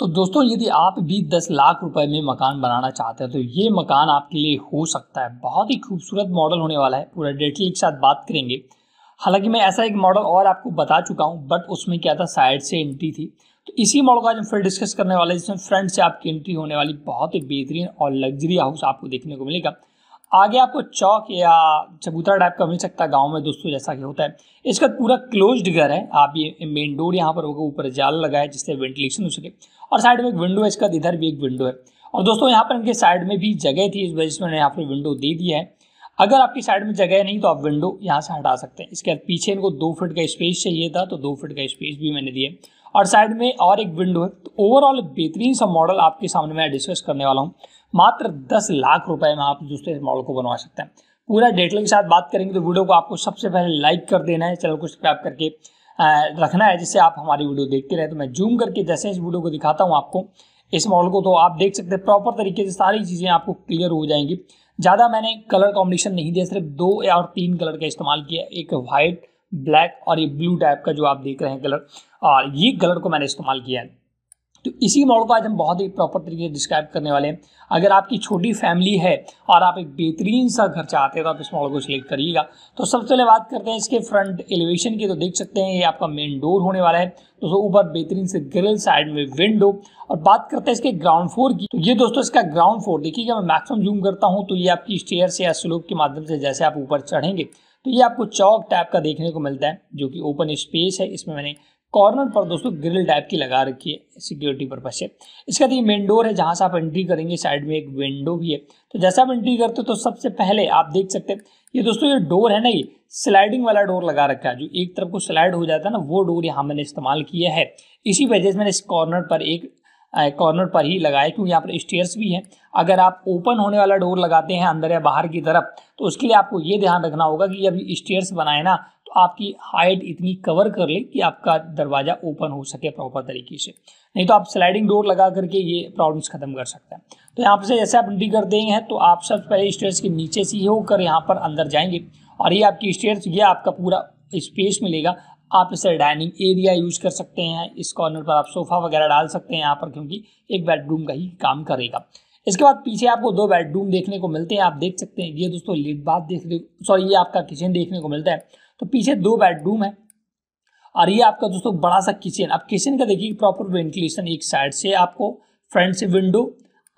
तो दोस्तों यदि आप भी 10 लाख रुपए में मकान बनाना चाहते हैं तो ये मकान आपके लिए हो सकता है बहुत ही खूबसूरत मॉडल होने वाला है पूरा डिटेल के साथ बात करेंगे हालांकि मैं ऐसा एक मॉडल और आपको बता चुका हूँ बट उसमें क्या था साइड से एंट्री थी तो इसी मॉडल का आज हम फिर डिस्कस करने वाले जिसमें फ्रंट से आपकी एंट्री होने वाली बहुत ही बेहतरीन और लग्जरी हाउस आपको देखने को मिलेगा आगे आपको चौक या चबूतरा टाइप का मिल सकता है गांव में दोस्तों जैसा कि होता है इसका पूरा क्लोज्ड घर है आप ये मेन डोर यहाँ पर होगा ऊपर जाल लगा है जिससे वेंटिलेशन हो सके और साइड में एक विंडो है इसका इधर भी एक विंडो है और दोस्तों यहाँ पर इनके साइड में भी जगह थी इस वजह से मैंने यहाँ पर विंडो दे दिया है अगर आपकी साइड में जगह नहीं तो आप विंडो यहाँ से हटा सकते हैं इसके बाद पीछे इनको दो फिट का स्पेस चाहिए था तो दो फिट का स्पेस भी मैंने दिया और साइड में और एक विंडो है तो ओवरऑल बेहतरीन सा मॉडल आपके सामने मैं डिस्कस करने वाला हूँ मात्र दस लाख रुपए में आप दूसरे इस मॉडल को बनवा सकते हैं पूरा डिटेल के साथ बात करेंगे तो वीडियो को आपको सबसे पहले लाइक कर देना है चैनल को सब्सक्राइब करके रखना है जिससे आप हमारी वीडियो देखते रहे तो मैं जूम करके जैसे इस वीडियो को दिखाता हूँ आपको इस मॉडल को तो आप देख सकते हैं प्रॉपर तरीके से सारी चीज़ें आपको क्लियर हो जाएंगी ज़्यादा मैंने कलर कॉम्बिनेशन नहीं दिया सिर्फ दो और तीन कलर का इस्तेमाल किया एक वाइट ब्लैक और ये ब्लू टाइप का जो आप देख रहे हैं कलर और ये कलर को मैंने इस्तेमाल किया है तो इसी मॉडल को आज हम बहुत ही प्रॉपर तरीके से डिस्क्राइब करने वाले हैं अगर आपकी छोटी फैमिली है और आप एक बेहतरीन सा घर चाहते हैं तो आप इस मॉडल को सिलेक्ट करिएगा तो सबसे पहले बात करते हैं इसके फ्रंट एलिवेशन की तो देख सकते हैं ये आपका मेन डोर होने वाला है दोस्तों ऊपर बेहतरीन से ग्रिल साइड में विंडो और बात करते हैं इसके ग्राउंड फ्लोर की तो ये दोस्तों इसका ग्राउंड फ्लोर देखिएगा मैं मैक्सिमम जूम करता हूँ तो ये आपकी स्टेयर या स्लोप के माध्यम से जैसे आप ऊपर चढ़ेंगे तो ये आपको चौक टाइप का देखने को मिलता है जो कि ओपन स्पेस है इसमें मैंने कॉर्नर पर दोस्तों ग्रिल टाइप की लगा रखी है सिक्योरिटी पर्पज से इसके बाद ये मेन डोर है जहाँ से आप एंट्री करेंगे साइड में एक विंडो भी है तो जैसे आप एंट्री करते हो तो सबसे पहले आप देख सकते हैं ये दोस्तों ये डोर है ना ये स्लाइडिंग वाला डोर लगा रखा है जो एक तरफ को स्लाइड हो जाता है ना वो डोर यहाँ मैंने इस्तेमाल किया है इसी वजह से मैंने इस कॉर्नर पर एक कॉर्नर पर ही लगाया क्योंकि यहाँ पर स्टेयर्स भी हैं अगर आप ओपन होने वाला डोर लगाते हैं अंदर या बाहर की तरफ तो उसके लिए आपको ये ध्यान रखना होगा कि अभी स्टेयर्स बनाए ना तो आपकी हाइट इतनी कवर कर ले कि आपका दरवाज़ा ओपन हो सके प्रॉपर तरीके से नहीं तो आप स्लाइडिंग डोर लगा करके ये प्रॉब्लम्स ख़त्म कर सकते हैं तो यहाँ से जैसे आप एंट्री कर हैं तो आप सबसे पहले स्टेयर्स के नीचे से ही होकर यहाँ पर अंदर जाएंगे और ये आपकी स्टेयर्स ये आपका पूरा स्पेस मिलेगा आप इसे डाइनिंग एरिया यूज कर सकते हैं इस कॉर्नर पर आप सोफ़ा वगैरह डाल सकते हैं यहाँ पर क्योंकि एक बेडरूम का ही काम करेगा इसके बाद पीछे आपको दो बेडरूम देखने को मिलते हैं आप देख सकते हैं ये दोस्तों लेट बाथ देख रहे सॉरी ये आपका किचन देखने को मिलता है तो पीछे दो बेडरूम है और ये आपका दोस्तों बड़ा सा किचन अब किचन का देखिए प्रॉपर वेंटिलेशन एक साइड से आपको फ्रंट से विंडो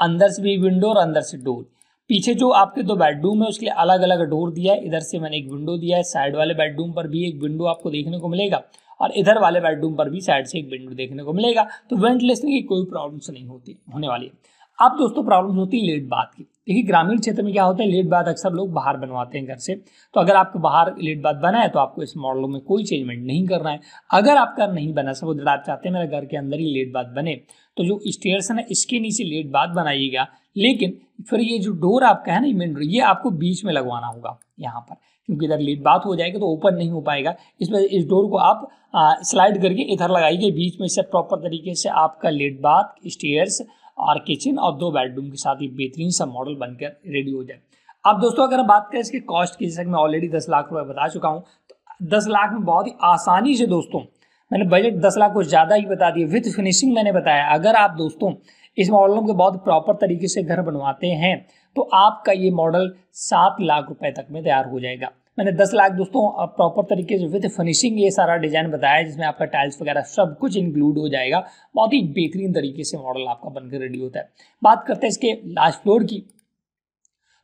अंदर से भी विंडो और अंदर से डोर पीछे जो आपके दो बेडरूम है उसके लिए अलग अलग डोर दिया है इधर से मैंने एक विंडो दिया है साइड वाले बेडरूम पर भी एक विंडो आपको देखने को मिलेगा और इधर वाले बेडरूम पर भी साइड से एक विंडो देखने को मिलेगा तो वेंटिलेशन की कोई प्रॉब्लम्स नहीं होती होने वाली है अब दोस्तों प्रॉब्लम होती है लेट बात की देखिए ग्रामीण क्षेत्र में क्या होता है लेट बात अक्सर लोग बाहर बनवाते हैं घर से तो अगर आपको बाहर लेट बात बना है तो आपको इस मॉडल में कोई चेंजमेंट नहीं करना है अगर आपका नहीं बना सब उधर आप चाहते हैं मेरे घर के अंदर ही लेट बात बने तो जो स्टेयर्स है ना इसके नीचे लेट बात बनाइएगा लेकिन फिर ये जो डोर आपका है ना मेन डोर ये आपको बीच में लगवाना होगा यहाँ पर क्योंकि इधर लेट बात हो जाएगा तो ओपन नहीं हो पाएगा इस वजह इस डोर को आप स्लाइड करके इधर लगाइए बीच में से प्रॉपर तरीके से आपका लेट बात स्टेयर्स और किचन और दो बेडरूम के साथ ही बेहतरीन सा मॉडल बनकर रेडी हो जाए अब दोस्तों अगर बात करें इसके कॉस्ट की जैसे मैं ऑलरेडी दस लाख रुपए बता चुका हूँ तो दस लाख में बहुत ही आसानी से दोस्तों मैंने बजट दस लाख को ज़्यादा ही बता दिया विथ फिनिशिंग मैंने बताया अगर आप दोस्तों इस मॉडलों के बहुत प्रॉपर तरीके से घर बनवाते हैं तो आपका ये मॉडल सात लाख रुपए तक में तैयार हो जाएगा मैंने 10 लाख दोस्तों प्रॉपर तरीके से विद फिनिशिंग ये सारा डिज़ाइन बताया जिसमें आपका टाइल्स वगैरह सब कुछ इंक्लूड हो जाएगा बहुत ही बेहतरीन तरीके से मॉडल आपका बनकर रेडी होता है बात करते हैं इसके लास्ट फ्लोर की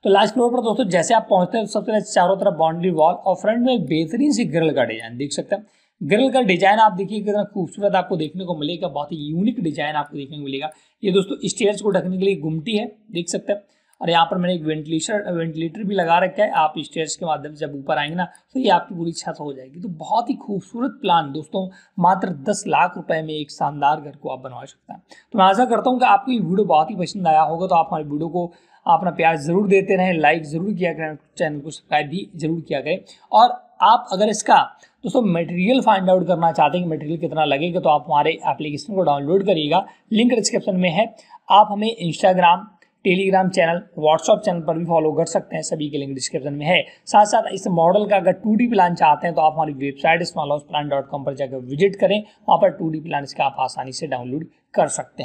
तो लास्ट फ्लोर पर दोस्तों जैसे आप पहुंचते हैं सबसे पहले चारों तरफ बाउंड्री वॉल और फ्रंट में एक बेहतरीन सी ग्रिल का डिजाइन देख सकते हैं ग्रिल का डिजाइन आप देखिए कितना खूबसूरत आपको देखने को मिलेगा बहुत ही यूनिक डिजाइन आपको देखने को मिलेगा ये दोस्तों स्टेयर्स को ढकने के लिए गुमटी है देख सकते हैं और यहाँ पर मैंने एक वेंटिलेशन वेंटिलेटर भी लगा रखा है आप स्टेयर्स के माध्यम से जब ऊपर आएंगे ना तो ये आपकी पूरी छत हो जाएगी तो बहुत ही खूबसूरत प्लान दोस्तों मात्र दस लाख रुपए में एक शानदार घर को आप बनवा सकते हैं तो मैं आशा करता हूँ कि आपको ये वीडियो बहुत ही पसंद आया होगा तो आप हमारे वीडियो को अपना प्यार जरूर देते रहें लाइक जरूर किया करें चैनल को सब्सक्राइब भी जरूर किया करें और आप अगर इसका दोस्तों मटेरियल फाइंड आउट करना चाहते हैं कि मटेरियल कितना लगेगा तो आप हमारे एप्लीकेशन को डाउनलोड करिएगा लिंक डिस्क्रिप्शन में है आप हमें Instagram Telegram channel WhatsApp channel पर भी फॉलो कर सकते हैं सभी के लिंक डिस्क्रिप्शन में है साथ साथ इस मॉडल का अगर टू डी प्लान चाहते हैं तो आप हमारी website small house plan dot com पर जाकर विजिट करें वहाँ पर टू डी प्लान इसका आप आसानी से डाउनलोड कर सकते हैं